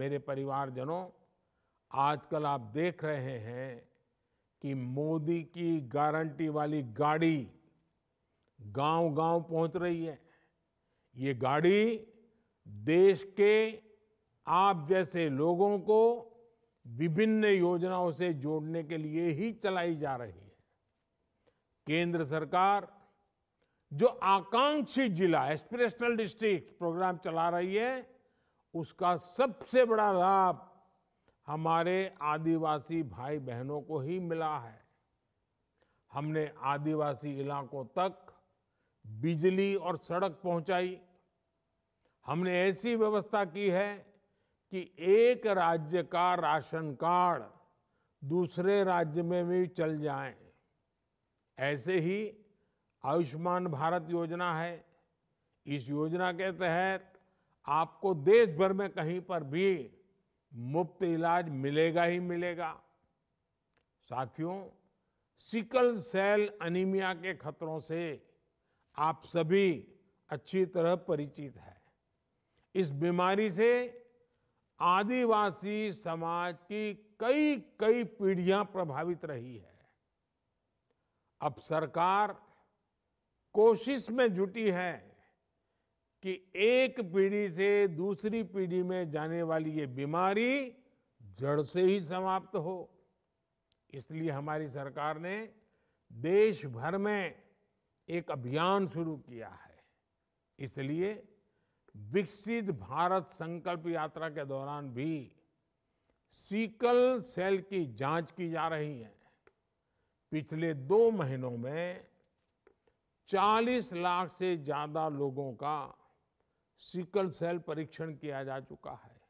मेरे परिवारजनों आजकल आप देख रहे हैं कि मोदी की गारंटी वाली गाड़ी गांव-गांव पहुंच रही है ये गाड़ी देश के आप जैसे लोगों को विभिन्न योजनाओं से जोड़ने के लिए ही चलाई जा रही है केंद्र सरकार जो आकांक्षी जिला एस्पिरेशनल डिस्ट्रिक्ट प्रोग्राम चला रही है उसका सबसे बड़ा लाभ हमारे आदिवासी भाई बहनों को ही मिला है हमने आदिवासी इलाकों तक बिजली और सड़क पहुंचाई हमने ऐसी व्यवस्था की है कि एक राज्य का राशन कार्ड दूसरे राज्य में भी चल जाए ऐसे ही आयुष्मान भारत योजना है इस योजना के तहत आपको देश भर में कहीं पर भी मुफ्त इलाज मिलेगा ही मिलेगा साथियों सिकल सेल अनीमिया के खतरों से आप सभी अच्छी तरह परिचित है इस बीमारी से आदिवासी समाज की कई कई पीढ़ियां प्रभावित रही है अब सरकार कोशिश में जुटी है कि एक पीढ़ी से दूसरी पीढ़ी में जाने वाली ये बीमारी जड़ से ही समाप्त हो इसलिए हमारी सरकार ने देश भर में एक अभियान शुरू किया है इसलिए विकसित भारत संकल्प यात्रा के दौरान भी सीकल सेल की जांच की जा रही है पिछले दो महीनों में 40 लाख से ज़्यादा लोगों का सिकल सेल परीक्षण किया जा चुका है